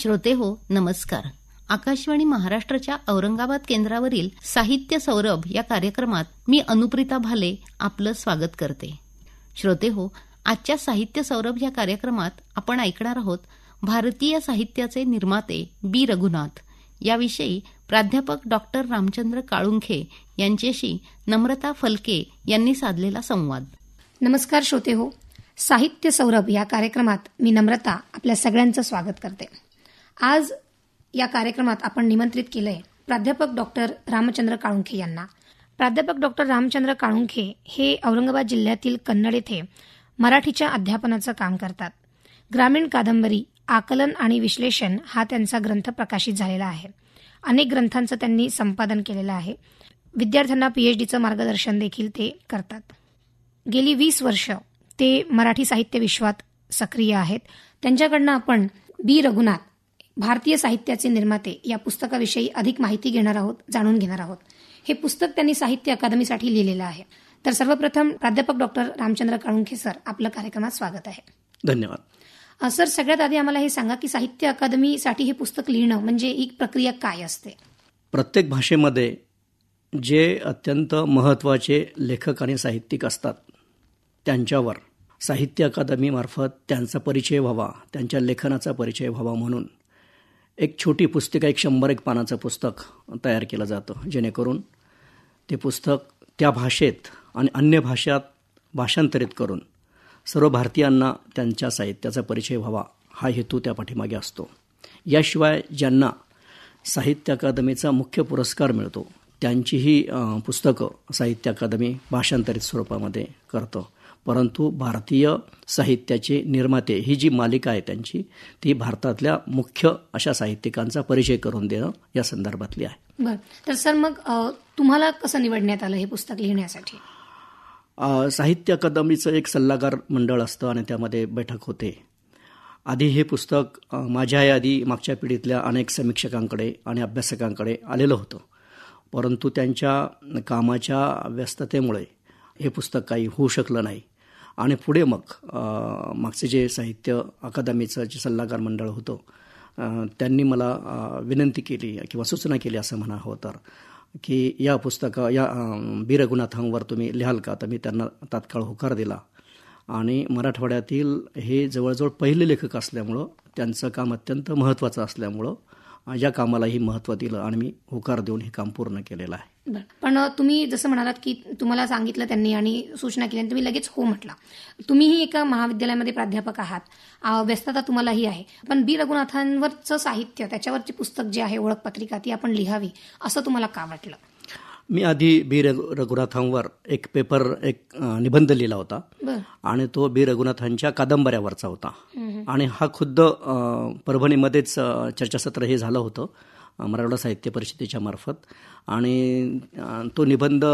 श्रोते हो नमस्कार आकाशवाणी महाराष्ट्राच्या औरंगाबाद केंद्रावरील साहित्य सौरभ या कार्यक्रमात मी अनुप्रिता भाले आपलं स्वागत करते श्रोते हो आजच्या साहित्य सौरभ या कार्यक्रमात आपण ऐकणार आहोत भारतीय साहित्याचे निर्माते बी रघुनाथ याविषयी प्राध्यापक डॉक्टर रामचंद्र काळुंखे यांच्याशी नम्रता फलके यांनी साधलेला संवाद नमस्कार श्रोते हो साहित्य सौरभ या कार्यक्रमात मी नम्रता आपल्या सगळ्यांचं स्वागत करते आज या कार्यक्रमात आपण निमंत्रित केलंय आहे प्राध्यापक डॉक्टर रामचंद्र काळुंखे यांना प्राध्यापक डॉक्टर रामचंद्र काळुंखे हे औरंगाबाद जिल्ह्यातील कन्नड येथे मराठीच्या अध्यापनाचं काम करतात ग्रामीण कादंबरी आकलन आणि विश्लेषण हा त्यांचा ग्रंथ प्रकाशित झालेला आहे अनेक ग्रंथांचं त्यांनी संपादन केलेलं आहे विद्यार्थ्यांना पीएचडीचं मार्गदर्शन देखील ते करतात गेली वीस वर्ष ते मराठी साहित्य विश्वात सक्रिय आहेत त्यांच्याकडनं आपण बी रघुनाथ भारतीय साहित्याचे निर्माते या पुस्तकाविषयी अधिक माहिती घेणार आहोत जाणून घेणार आहोत हे पुस्तक त्यांनी साहित्य अकादमीसाठी लिहिलेलं आहे तर सर्वप्रथम प्राध्यापक डॉक्टर रामचंद्र काळुंखे सर आपलं कार्यक्रमात स्वागत आहे धन्यवाद सर सगळ्यात आधी आम्हाला हे सांगा की साहित्य अकादमीसाठी हे पुस्तक लिहिणं म्हणजे एक प्रक्रिया काय असते प्रत्येक भाषेमध्ये जे अत्यंत महत्त्वाचे लेखक आणि साहित्यिक असतात त्यांच्यावर साहित्य अकादमीमार्फत त्यांचा परिचय व्हावा त्यांच्या लेखनाचा परिचय व्हावा म्हणून एक छोटी पुस्तिका एक शंभर एक पानाचं पुस्तक तयार केलं जातं जेणेकरून ते पुस्तक त्या भाषेत आणि अन्य भाषात भाषांतरित करून सर्व भारतीयांना त्यांच्या साहित्याचा परिचय व्हावा हा हेतू त्या पाठीमागे असतो याशिवाय ज्यांना साहित्य अकादमीचा मुख्य पुरस्कार मिळतो त्यांचीही पुस्तकं साहित्य अकादमी भाषांतरित स्वरूपामध्ये करतं परंतु भारतीय साहित्याचे निर्माते ही जी मालिका आहे त्यांची ती भारतातल्या मुख्य अशा साहित्यिकांचा परिचय करून देणं या संदर्भातली आहे बरं तर सर मग तुम्हाला कसं निवडण्यात आलं हे पुस्तक लिहिण्यासाठी साहित्य अकादमीचं एक सल्लागार मंडळ असतं आणि त्यामध्ये बैठक होते आधी हे पुस्तक माझ्या आधी मागच्या पिढीतल्या अनेक समीक्षकांकडे आणि अभ्यासकांकडे आलेलं होतं परंतु त्यांच्या कामाच्या व्यस्ततेमुळे हे पुस्तक काही होऊ शकलं नाही आणि पुढे मग मागचे जे साहित्य अकादमीचं जे सल्लागार मंडळ होतं त्यांनी मला विनंती केली किंवा सूचना केली असं म्हणा हो तर की या पुस्तका या बी रघुनाथांवर तुम्ही लिहाल का तर मी त्यांना तात्काळ होकार दिला आणि मराठवाड्यातील हे जवळजवळ पहिले लेखक असल्यामुळं त्यांचं काम अत्यंत महत्त्वाचं असल्यामुळं या कामालाही महत्त्व दिलं आणि मी होकार देऊन हे काम पूर्ण केलेलं आहे पण तुम्ही जसं म्हणालात की तुम्हाला सांगितलं त्यांनी आणि सूचना केली आणि तुम्ही लगेच हो म्हटला तुम्हीही एका महाविद्यालयामध्ये प्राध्यापक आहात व्यस्तता तुम्हालाही आहे पण बी रघुनाथांवरच साहित्य त्याच्यावरची पुस्तक जे आहे ओळखपत्रिका ती आपण लिहावी असं तुम्हाला का वाटलं मी आधी बी रघुनाथांवर एक पेपर एक निबंध लिहिला होता आणि तो बी रघुनाथांच्या कादंबऱ्यावरचा होता आणि हा खुद्द परभणीमध्येच चर्चासत्र हे झालं होतं मराठवाडा साहित्य परिषदेच्या मार्फत आणि तो निबंध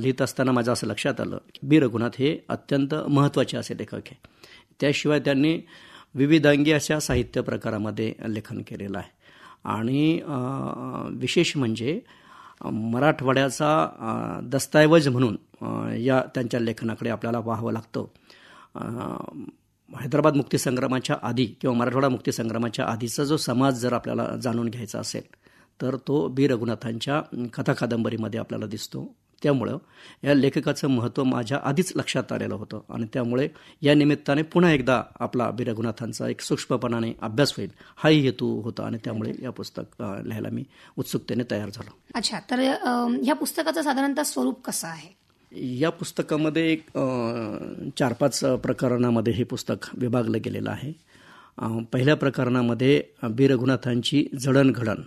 लिहित असताना माझं असं लक्षात आलं की बी रघुनाथ हे अत्यंत महत्त्वाचे असे लेखक आहे त्याशिवाय त्यांनी विविधांगी अशा साहित्य प्रकारामध्ये लेखन केलेलं आहे आणि विशेष म्हणजे मराठवाड्याचा दस्तऐवज म्हणून या त्यांच्या लेखनाकडे आपल्याला पाहावं लागतं हैदराबाद मुक्तीसंग्रामाच्या आधी किंवा मराठवाडा मुक्तीसंग्रामाच्या आधीचा जो समाज जर आपल्याला जाणून घ्यायचा असेल तर तो बी रघुनाथांच्या कथा कादंबरीमध्ये आपल्याला दिसतो त्यामुळं या लेखकाचं महत्त्व माझ्या आधीच लक्षात आलेलं होतं आणि त्यामुळे या निमित्ताने पुन्हा एकदा आपला बी रघुनाथांचा एक सूक्ष्मपणाने अभ्यास होईल हाही हेतू होता आणि त्यामुळे या पुस्तक लिहायला मी उत्सुकतेने तयार झालो अच्छा तर या पुस्तकाचं साधारणतः स्वरूप कसं आहे या पुस्तकामध्ये एक चार पाच प्रकरणामध्ये हे पुस्तक विभागलं गेलेलं आहे पहिल्या प्रकरणामध्ये बी रघुनाथांची जडणघडण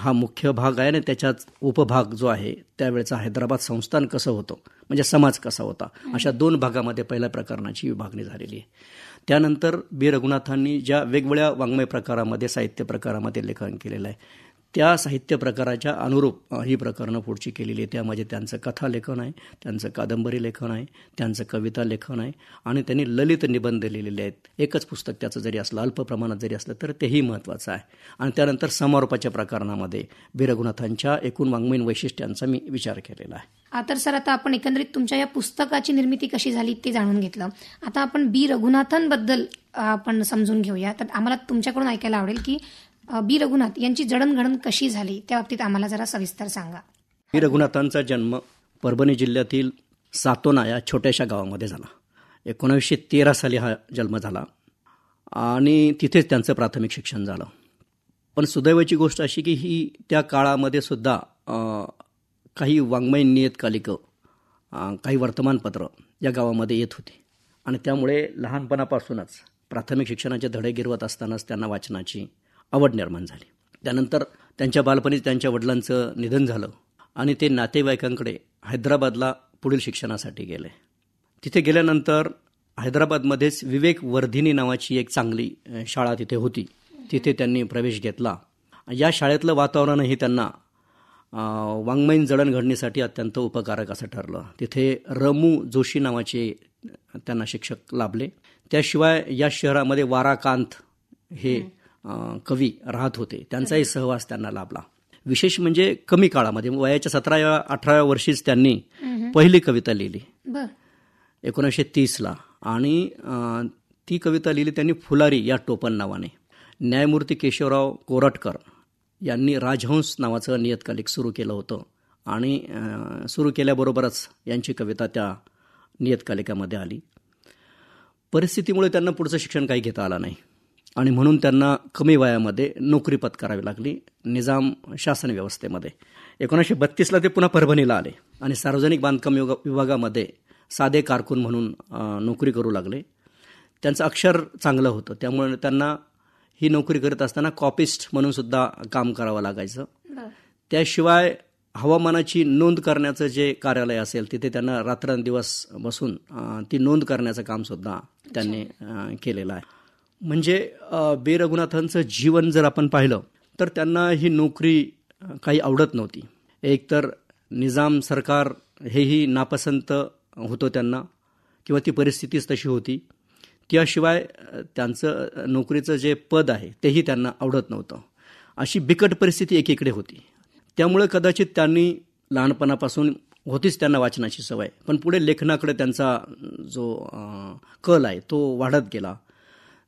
हा मुख्य भाग आहे आणि त्याच्याच उपभाग जो आहे त्यावेळेचा हैदराबाद संस्थान कसं होतं म्हणजे समाज कसा होता अशा दोन भागामध्ये पहिल्या प्रकरणाची विभागणी झालेली आहे त्यानंतर बी रघुनाथांनी ज्या वेगवेगळ्या वाङ्मय प्रकारामध्ये साहित्य प्रकारामध्ये लेखन केलेलं आहे त्या साहित्य प्रकाराच्या अनुरूप ही प्रकरणं पुढची केलेली आहे त्यामध्ये त्यांचं कथा लेखन आहे त्यांचं कादंबरी लेखन आहे त्यांचं कविता लेखन आहे आणि त्यांनी ललित निबंध लिहिलेले आहेत एकच पुस्तक त्याचं जरी असलं अल्प प्रमाणात जरी असलं तर तेही महत्त्वाचं आहे आणि त्यानंतर समारोपाच्या प्रकरणामध्ये बिरघुनाथांच्या एकूण वाङ्मयीन वैशिष्ट्यांचा मी विचार केलेला आहे आता सर आता आपण एकंदरीत तुमच्या या पुस्तकाची निर्मिती कशी झाली ते जाणून घेतलं आता आपण बी रघुनाथांबद्दल आपण समजून घेऊया तर आम्हाला तुमच्याकडून ऐकायला आवडेल की बी रघुनाथ यांची जडणघडण कशी झाली त्या बाबतीत आम्हाला जरा सविस्तर सांगा बी रघुनाथांचा जन्म परभणी जिल्ह्यातील सातोना या छोट्याशा गावामध्ये झाला एकोणीसशे तेरा साली हा जन्म झाला आणि तिथेच त्यांचं प्राथमिक शिक्षण झालं पण सुदैवाची गोष्ट अशी की ही त्या काळामध्ये सुद्धा काही वाङ्मय नियतकालिकं काही वर्तमानपत्र या गावामध्ये येत होती आणि त्यामुळे लहानपणापासूनच प्राथमिक शिक्षणाचे धडे गिरवत असतानाच त्यांना वाचनाची आवड निर्माण झाली त्यानंतर त्यांच्या बालपणीच त्यांच्या वडिलांचं निधन झालं आणि ते नातेवाईकांकडे हैदराबादला पुढील शिक्षणासाठी गेले तिथे गेल्यानंतर हैदराबादमध्येच विवेक वर्धिनी नावाची एक चांगली शाळा तिथे होती तिथे त्यांनी प्रवेश घेतला या शाळेतलं वातावरणही त्यांना वाङ्मयीन जडणघडणीसाठी अत्यंत उपकारक असं ठरलं तिथे रमू जोशी नावाचे त्यांना शिक्षक लाभले त्याशिवाय या शहरामध्ये वाराकांत हे कवी राहत होते त्यांचाही सहवास त्यांना लाभला विशेष म्हणजे कमी काळामध्ये वयाच्या सतराव्या अठराव्या वर्षीच त्यांनी पहिली कविता लिहिली एकोणीसशे तीसला आणि ती कविता लिहिली त्यांनी फुलारी या टोपण नावाने न्यायमूर्ती केशवराव कोरटकर यांनी राजहंस नावाचं नियतकालिक सुरू केलं होतं आणि सुरू केल्याबरोबरच यांची कविता त्या नियतकालिकामध्ये आली परिस्थितीमुळे त्यांना पुढचं शिक्षण काही घेता आलं नाही आणि म्हणून त्यांना कमी वयामध्ये नोकरी पत्करावी लागली निजाम शासन व्यवस्थेमध्ये एकोणीसशे बत्तीसला ते पुन्हा परभणीला आले आणि सार्वजनिक बांधकाम विभाग विभागामध्ये साधे कारकून म्हणून नोकरी करू लागले त्यांचं अक्षर चांगलं होतं त्यामुळे त्यांना ही नोकरी करत असताना कॉपिस्ट म्हणून सुद्धा काम करावं लागायचं त्याशिवाय हवामानाची नोंद करण्याचं जे कार्यालय असेल तिथे त्यांना रात्रंदिवस बसून ती नोंद करण्याचं कामसुद्धा त्यांनी केलेलं आहे म्हणजे बे जीवन जर आपण पाहिलं तर त्यांना ही नोकरी काही आवडत नव्हती एकतर निजाम सरकार हेही नापसंत होतं त्यांना किंवा ती परिस्थितीच तशी होती त्याशिवाय त्यांचं नोकरीचं जे पद आहे तेही त्यांना आवडत नव्हतं अशी बिकट परिस्थिती एकीकडे होती त्यामुळे कदाचित त्यांनी लहानपणापासून होतीच त्यांना वाचनाची सवय पण पुढे लेखनाकडे त्यांचा जो कल आहे तो वाढत गेला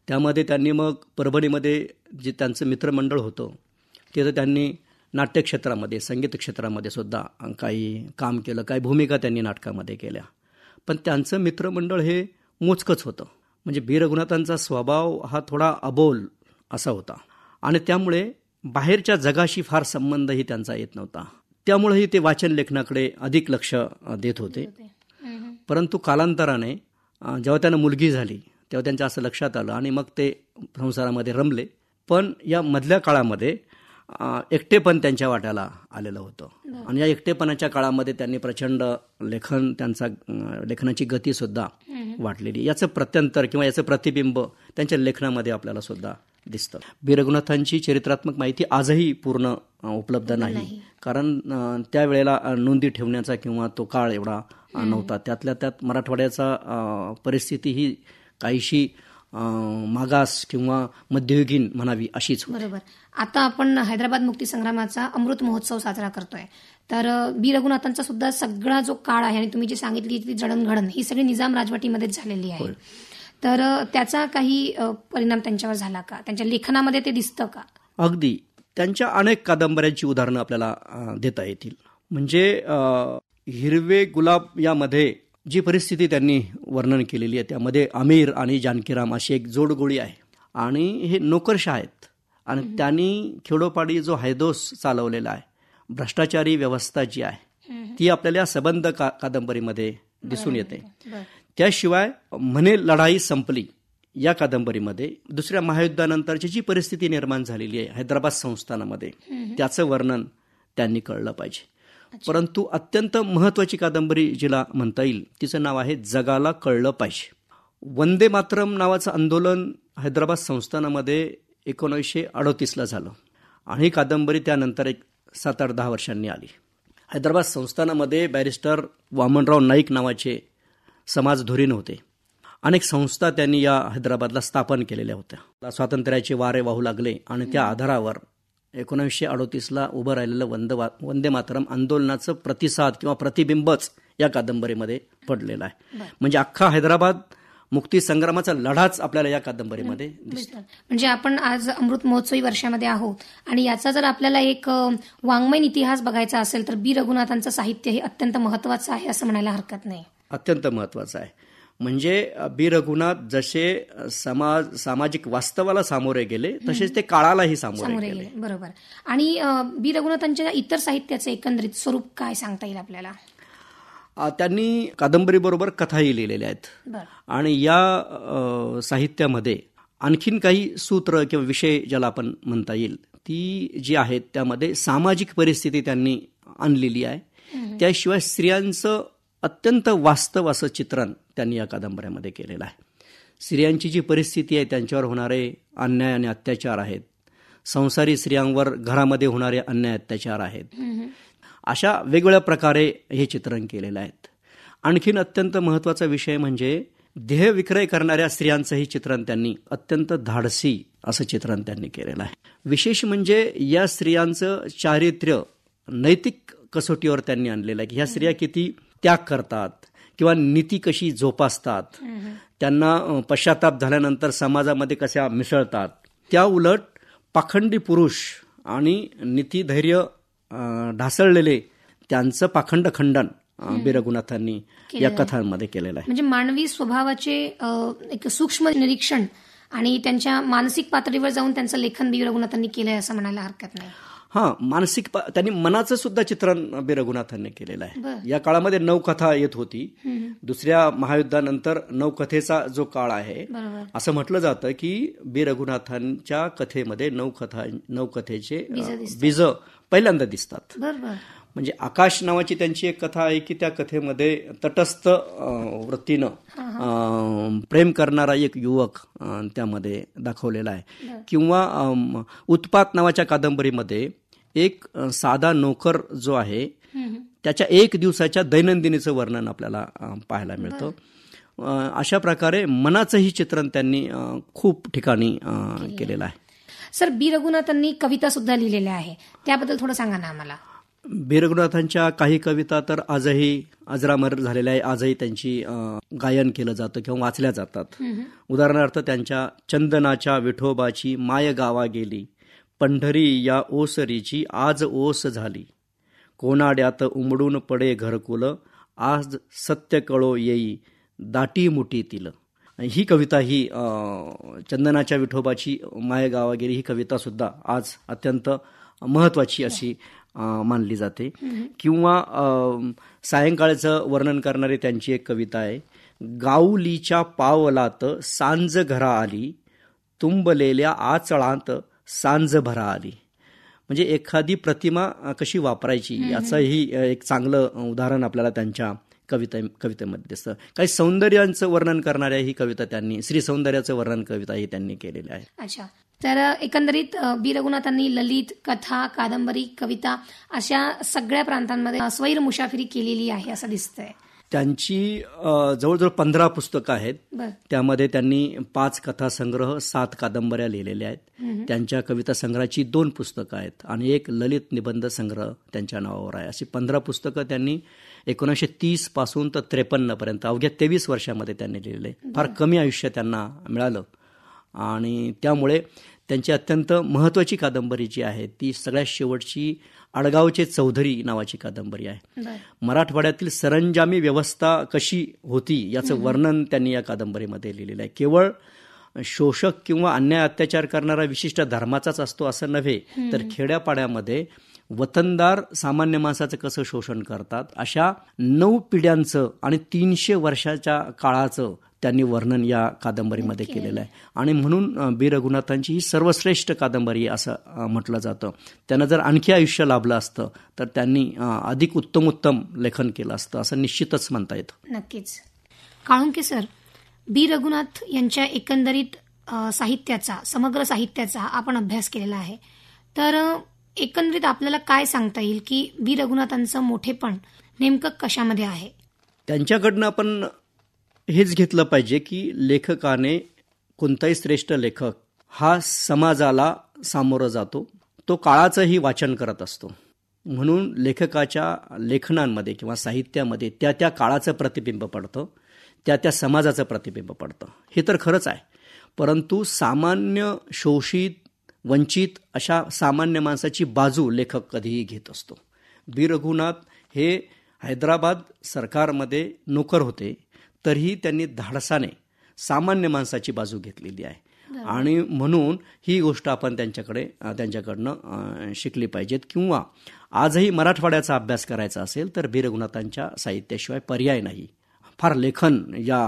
त्यामध्ये त्यांनी मग परभणीमध्ये जे त्यांचं मित्रमंडळ होतं तिथं त्यांनी नाट्यक्षेत्रामध्ये संगीत क्षेत्रामध्ये सुद्धा काही काम केलं काही भूमिका त्यांनी नाटकामध्ये केल्या पण त्यांचं मित्रमंडळ हे मोजकंच होतं म्हणजे बी रघुनाथांचा स्वभाव हा थोडा अबोल असा होता आणि त्यामुळे बाहेरच्या जगाशी फार संबंधही त्यांचा येत नव्हता त्यामुळेही ते वाचन लेखनाकडे अधिक लक्ष देत होते परंतु कालांतराने जेव्हा त्यांना मुलगी झाली तेव्हा त्यांच्या असं लक्षात आलं आणि मग ते संसारामध्ये रमले पण या मधल्या काळामध्ये एकटेपण त्यांच्या वाट्याला आलेलं होतं आणि या एकटेपणाच्या काळामध्ये त्यांनी प्रचंड लेखन त्यांचा लेखनाची गतीसुद्धा वाटलेली याचं प्रत्यंतर किंवा याचं प्रतिबिंब त्यांच्या लेखनामध्ये आपल्याला सुद्धा दिसतं बी चरित्रात्मक माहिती आजही पूर्ण उपलब्ध नाही कारण त्यावेळेला नोंदी ठेवण्याचा किंवा तो काळ एवढा नव्हता त्यातल्या त्यात मराठवाड्याचा परिस्थिती ही काहीशी मागास किंवा मध्ययुगीन म्हणावी अशीच बरोबर आता आपण हैदराबाद मुक्तीसंग्रामाचा संग्रामाचा अमृत महोत्सव साजरा करतोय तर बी रघुनाथांचा सुद्धा सगळा जो काळ आहे आणि तुम्ही जी सांगितली ती जडणघडण ही सगळी निजाम राजवटीमध्येच झालेली आहे तर त्याचा काही परिणाम त्यांच्यावर झाला का त्यांच्या लेखनामध्ये ते दिसतं का अगदी त्यांच्या अनेक कादंबऱ्यांची उदाहरणं आपल्याला देता येतील म्हणजे हिरवे गुलाब यामध्ये जी परिस्थिती त्यांनी वर्णन केलेली आहे त्यामध्ये आमिर आणि जानकीराम अशी एक जोडगोळी आहे आणि हे नोकरशा आहेत आणि त्यांनी खेडोपाडी जो हैदोस चालवलेला आहे भ्रष्टाचारी व्यवस्था जी आहे ती आपल्याला सबंध का कादंबरीमध्ये दिसून येते त्याशिवाय म्हणे लढाई संपली या कादंबरीमध्ये दुसऱ्या महायुद्धानंतरची जी परिस्थिती निर्माण झालेली आहे हैदराबाद संस्थानामध्ये त्याचं वर्णन त्यांनी कळलं पाहिजे परंतु अत्यंत महत्वाची कादंबरी जिला म्हणता येईल तिचं नाव आहे जगाला कळलं पाहिजे वंदे मातरम नावाचं आंदोलन हैदराबाद संस्थानामध्ये एकोणीसशे अडतीसला झालं आणि ही कादंबरी त्यानंतर एक सात आठ दहा वर्षांनी आली हैदराबाद संस्थानामध्ये बॅरिस्टर वामनराव नाईक नावाचे समाजधुरीण होते अनेक संस्था त्यांनी या हैदराबादला स्थापन केलेल्या होत्या स्वातंत्र्याचे वारे वाहू लागले आणि त्या आधारावर एकोणीसशे अडोतीसला उभं राहिलेलं वंद वंदे मातरम आंदोलनाचं प्रतिसाद किंवा प्रतिबिंबच या कादंबरीमध्ये पडलेलं आहे म्हणजे अख्खा हैदराबाद मुक्ती संग्रामाचा लढाच आपल्याला या कादंबरीमध्ये म्हणजे आपण आज अमृत महोत्सवी वर्षामध्ये आहोत आणि याचा जर आपल्याला एक वाङ्मयीन इतिहास बघायचा असेल तर बी रघुनाथांचं साहित्य हे अत्यंत महत्वाचं आहे असं म्हणायला हरकत नाही अत्यंत महत्वाचं आहे म्हणजे बी रघुनाथ जसे समाज सामाजिक वास्तवाला सामोरे गेले तसेच ते काळालाही सामोरे, गेले बरोबर आणि बी रघुनाथांच्या इतर साहित्याचे एकंदरीत स्वरूप काय सांगता येईल आपल्याला त्यांनी कादंबरी बरोबर कथाही लिहिलेल्या आहेत आणि या साहित्यामध्ये आणखीन काही सूत्र किंवा विषय ज्याला आपण म्हणता येईल ती जी आहेत त्यामध्ये सामाजिक परिस्थिती त्यांनी आणलेली आहे त्याशिवाय स्त्रियांचं अत्यंत वास्तव असं चित्रण त्यांनी या कादंबऱ्यामध्ये केलेला आहे स्त्रियांची जी परिस्थिती आहे त्यांच्यावर होणारे अन्याय आणि अत्याचार आहेत संसारी स्त्रियांवर घरामध्ये होणारे अन्याय अत्याचार आहेत अशा वेगवेगळ्या प्रकारे हे चित्रण केलेलं आहे आणखीन अत्यंत महत्वाचा विषय म्हणजे देह विक्रय करणाऱ्या स्त्रियांचंही चित्रण त्यांनी अत्यंत धाडसी असं चित्रण त्यांनी केलेलं आहे विशेष म्हणजे या स्त्रियांचं चारित्र्य नैतिक कसोटीवर त्यांनी आणलेलं आहे की ह्या स्त्रिया किती त्याग करतात किंवा नीती कशी जोपासतात त्यांना पश्चाताप झाल्यानंतर समाजामध्ये कशा मिसळतात त्या उलट पाखंडी पुरुष आणि नीती धैर्य ढासळलेले त्यांचं पाखंड खंडन बी रघुनाथांनी या कथांमध्ये केलेलं आहे म्हणजे मानवी स्वभावाचे एक सूक्ष्म निरीक्षण आणि त्यांच्या मानसिक पातळीवर जाऊन त्यांचं लेखन बी रघुनाथांनी केलंय असं म्हणायला हरकत नाही हा मानसिक त्यांनी मनाचं सुद्धा चित्रण बी रघुनाथांनी केलेलं आहे या काळामध्ये नवकथा येत होती दुसऱ्या महायुद्धानंतर नवकथेचा जो काळ आहे असं म्हटलं जातं की बी रघुनाथांच्या कथेमध्ये नवकथा नवकथेचे बीज पहिल्यांदा दिसतात म्हणजे आकाश नावाची त्यांची एक कथा आहे की त्या कथेमध्ये तटस्थ वृत्तीनं प्रेम करणारा एक युवक त्यामध्ये दाखवलेला आहे किंवा उत्पात नावाच्या कादंबरीमध्ये एक साधा नोकर जो आहे त्याच्या एक दिवसाच्या दैनंदिनीचं वर्णन आपल्याला पाहायला मिळतं अशा प्रकारे मनाचंही चित्रण त्यांनी खूप ठिकाणी केलेलं आहे सर बी रघुनाथांनी कविता सुद्धा लिहिलेल्या आहे त्याबद्दल थोडं सांगा ना आम्हाला बीरगुनाथांच्या काही कविता तर आजही अजरामर झालेल्या आहे आजही त्यांची गायन केलं जातं किंवा वाचल्या जातात उदाहरणार्थ त्यांच्या चंदनाच्या विठोबाची माय गावा गेली पंढरी या ओसरीची आज ओस झाली कोणाड्यात उमडून पडे घरकुल आज सत्य कळो येई दाटी तिल ही कविता ही चंदनाच्या विठोबाची माय गावा गेली ही कविता सुद्धा आज अत्यंत महत्वाची अशी मानली जाते किंवा सायंकाळचं वर्णन करणारी त्यांची एक कविता आहे गाऊलीच्या पावलात सांज घरा आली तुंबलेल्या आचळांत सांज भरा आली म्हणजे एखादी प्रतिमा कशी वापरायची याचंही एक चांगलं उदाहरण आपल्याला त्यांच्या कविता कवितेमध्ये दिसतं काही सौंदर्यांचं वर्णन करणाऱ्या ही कविता त्यांनी श्री सौंदर्याचं वर्णन कविता ही त्यांनी केलेल्या आहे अच्छा तर एकंदरीत बी रघुनाथांनी ललित कथा कादंबरी कविता अशा सगळ्या प्रांतांमध्ये स्वैर मुशाफिरी केलेली आहे असं दिसतंय त्यांची जवळजवळ पंधरा पुस्तकं आहेत त्यामध्ये त्यांनी पाच कथा संग्रह सात कादंबऱ्या लिहिलेल्या आहेत त्यांच्या कविता संग्रहाची दोन पुस्तकं आहेत आणि एक ललित निबंध संग्रह त्यांच्या नावावर आहे अशी पंधरा पुस्तकं त्यांनी एकोणीसशे तीस पासून तर त्रेपन्नपर्यंत अवघ्या तेवीस वर्षामध्ये त्यांनी लिहिले फार कमी आयुष्य त्यांना मिळालं आणि त्यामुळे त्यांची अत्यंत महत्त्वाची कादंबरी जी आहे ती सगळ्यात शेवटची आडगावचे चौधरी नावाची कादंबरी आहे मराठवाड्यातील सरंजामी व्यवस्था कशी होती याचं वर्णन त्यांनी या कादंबरीमध्ये लिहिलेलं आहे केवळ शोषक किंवा अन्याय अत्याचार करणारा विशिष्ट धर्माचाच असतो असं नव्हे तर खेड्यापाड्यामध्ये वतनदार सामान्य माणसाचं कसं शोषण करतात अशा नऊ पिढ्यांचं आणि तीनशे वर्षाच्या काळाचं त्यांनी वर्णन या कादंबरीमध्ये केलेलं आहे आणि म्हणून बी रघुनाथांची ही सर्वश्रेष्ठ कादंबरी असं म्हटलं जातं त्यांना जर आणखी आयुष्य लाभलं असतं तर त्यांनी अधिक उत्तम उत्तम लेखन केलं असतं असं निश्चितच म्हणता येतं नक्कीच की सर बी रघुनाथ यांच्या एकंदरीत साहित्याचा समग्र साहित्याचा आपण अभ्यास केलेला आहे तर एकंदरीत आपल्याला काय सांगता येईल की बी रघुनाथांचं मोठेपण नेमकं कशामध्ये आहे त्यांच्याकडनं आपण हेच घेतलं पाहिजे की लेखकाने कोणताही श्रेष्ठ लेखक हा समाजाला सामोरं जातो तो काळाचंही वाचन करत असतो म्हणून लेखकाच्या लेखनांमध्ये किंवा साहित्यामध्ये त्या त्या काळाचं प्रतिबिंब पडतं त्या त्या समाजाचं प्रतिबिंब पडतं हे तर खरंच आहे परंतु सामान्य शोषित वंचित अशा सामान्य माणसाची बाजू लेखक कधीही घेत असतो बी रघुनाथ हे हैदराबाद सरकारमध्ये नोकर होते तरीही त्यांनी धाडसाने सामान्य माणसाची बाजू घेतलेली आहे आणि म्हणून ही गोष्ट आपण त्यांच्याकडे त्यांच्याकडनं शिकली पाहिजेत किंवा आजही मराठवाड्याचा अभ्यास करायचा असेल तर बी रघुनाथांच्या साहित्याशिवाय पर्याय नाही फार लेखन या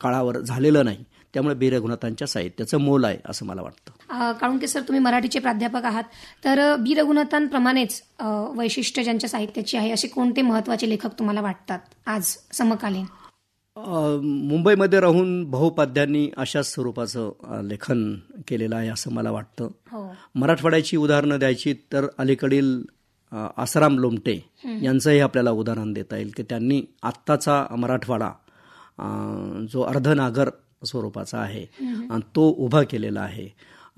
काळावर झालेलं नाही त्यामुळे बी रघुनाथांच्या साहित्याचं मोल आहे असं मला वाटतं कारण की सर तुम्ही मराठीचे प्राध्यापक आहात तर बी रघुनाथांप्रमाणेच वैशिष्ट्य ज्यांच्या साहित्याची आहे असे कोणते महत्वाचे लेखक तुम्हाला वाटतात आज समकालीन मुंबईमध्ये राहून बहुपाध्यांनी अशाच स्वरूपाचं लेखन केलेलं आहे असं मला वाटतं हो. मराठवाड्याची उदाहरणं द्यायची तर अलीकडील आसाराम लोमटे यांचंही आपल्याला उदाहरण देता येईल की त्यांनी आत्ताचा मराठवाडा जो अर्धनागर स्वरूपाचा आहे तो उभा केलेला आहे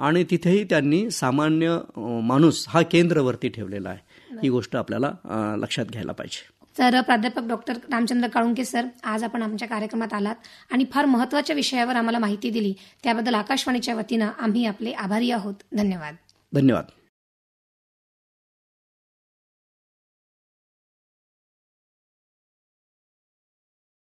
आणि तिथेही त्यांनी सामान्य माणूस हा केंद्रवरती ठेवलेला आहे ही गोष्ट आपल्याला लक्षात घ्यायला पाहिजे तर प्राध्यापक डॉक्टर रामचंद्र काळुंके सर आज आपण आमच्या कार्यक्रमात आलात आणि फार महत्वाच्या विषयावर आम्हाला माहिती दिली त्याबद्दल आकाशवाणीच्या वतीनं आम्ही आपले आभारी आहोत धन्यवाद धन्यवाद